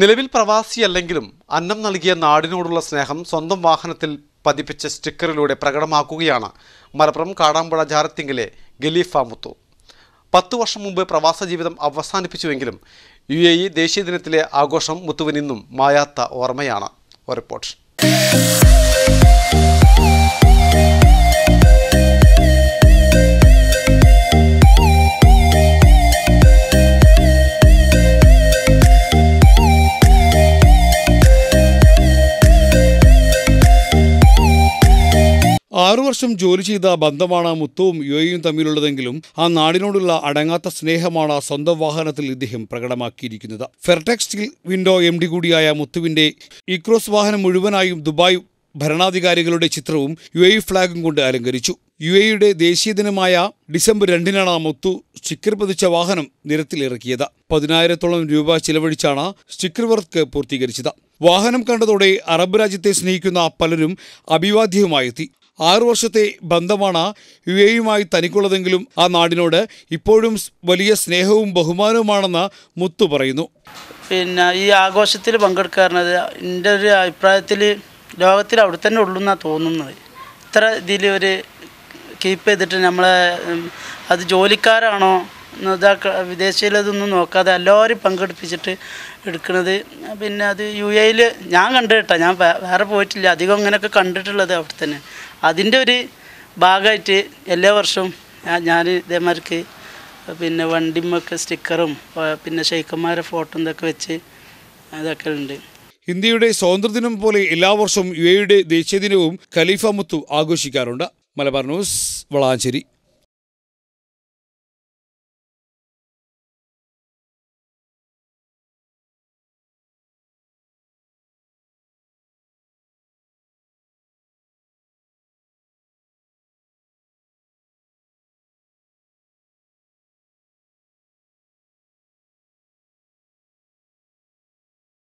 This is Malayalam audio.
നിലവിൽ പ്രവാസിയല്ലെങ്കിലും അന്നം നൽകിയ നാടിനോടുള്ള സ്നേഹം സ്വന്തം വാഹനത്തിൽ പതിപ്പിച്ച സ്റ്റിക്കറിലൂടെ പ്രകടമാക്കുകയാണ് മലപ്പുറം കാടാമ്പുഴ ജാരത്തിങ്കിലെ ഗലീഫ മുത്തു പത്തു വർഷം മുമ്പ് പ്രവാസ ജീവിതം അവസാനിപ്പിച്ചുവെങ്കിലും യു എ ഇ ദേശീയ ദിനത്തിലെ ആഘോഷം മുത്തുവിനിന്നും മായാത്ത ഓർമ്മയാണ് റിപ്പോർട്ട് ആറു വർഷം ജോലി ചെയ്ത ബന്ധമാണ് മുത്തുവും യുഎയും തമ്മിലുള്ളതെങ്കിലും ആ നാടിനോടുള്ള അടങ്ങാത്ത സ്നേഹമാണ് സ്വന്തം വാഹനത്തിൽ ഇദ്ദേഹം പ്രകടമാക്കിയിരിക്കുന്നത് ഫെർടെക്സ്റ്റിൽ വിൻഡോ എം ഡി കൂടിയായ മുത്തുവിന്റെ ഇക്രോസ് വാഹനം മുഴുവനായും ദുബായ് ഭരണാധികാരികളുടെ ചിത്രവും യു എ ഫ്ളാഗും കൊണ്ട് അലങ്കരിച്ചു യു എയുടെ ദേശീയ ദിനമായ ഡിസംബർ രണ്ടിനാണ് മുത്തു സ്റ്റിക്കർ പതിച്ച വാഹനം നിരത്തിലിറക്കിയത് പതിനായിരത്തോളം രൂപ ചിലവഴിച്ചാണ് സ്റ്റിക്കർ വർക്ക് പൂർത്തീകരിച്ചത് വാഹനം കണ്ടതോടെ അറബ് രാജ്യത്തെ സ്നേഹിക്കുന്ന പലരും അഭിവാദ്യവുമായെത്തി ആറു വർഷത്തെ ബന്ധമാണ് യു എയുമായി തനിക്കുള്ളതെങ്കിലും ആ നാടിനോട് ഇപ്പോഴും വലിയ സ്നേഹവും ബഹുമാനവുമാണെന്ന് മുത്തു പറയുന്നു പിന്നെ ഈ ആഘോഷത്തിൽ പങ്കെടുക്കാറുണ്ട് എൻ്റെ ഒരു അഭിപ്രായത്തിൽ ലോകത്തിൽ അവിടെ തന്നെ ഉള്ളൂ എന്നാണ് തോന്നുന്നത് ഇത്ര ഇതിൽ ഒരു കീപ്പ് ചെയ്തിട്ട് നമ്മളെ അത് ജോലിക്കാരാണോ ഇതാക്ക വിദേശീയലതൊന്നും നോക്കാതെ എല്ലാവരും പങ്കെടുപ്പിച്ചിട്ട് എടുക്കുന്നത് പിന്നെ അത് യു എയിൽ ഞാൻ കണ്ടു ഞാൻ വേറെ പോയിട്ടില്ല അധികം അങ്ങനെയൊക്കെ കണ്ടിട്ടുള്ളത് അവിടെ തന്നെ അതിൻ്റെ ഒരു ഭാഗമായിട്ട് എല്ലാ വർഷവും ഞാൻ ഇതേമാർക്ക് പിന്നെ വണ്ടിമൊക്കെ സ്റ്റിക്കറും പിന്നെ ഷെയ്ക്കന്മാരെ ഫോട്ടോ ഇതൊക്കെ വെച്ച് അതൊക്കെ ഉണ്ട് ഇന്ത്യയുടെ സ്വാതന്ത്ര്യദിനം പോലെ എല്ലാ വർഷവും യു എയുടെ ദേശീയ ദിനവും ഖലീഫ മുത്തു ആഘോഷിക്കാറുണ്ട് മലബാർ ന്യൂസ് വളാഞ്ചേരി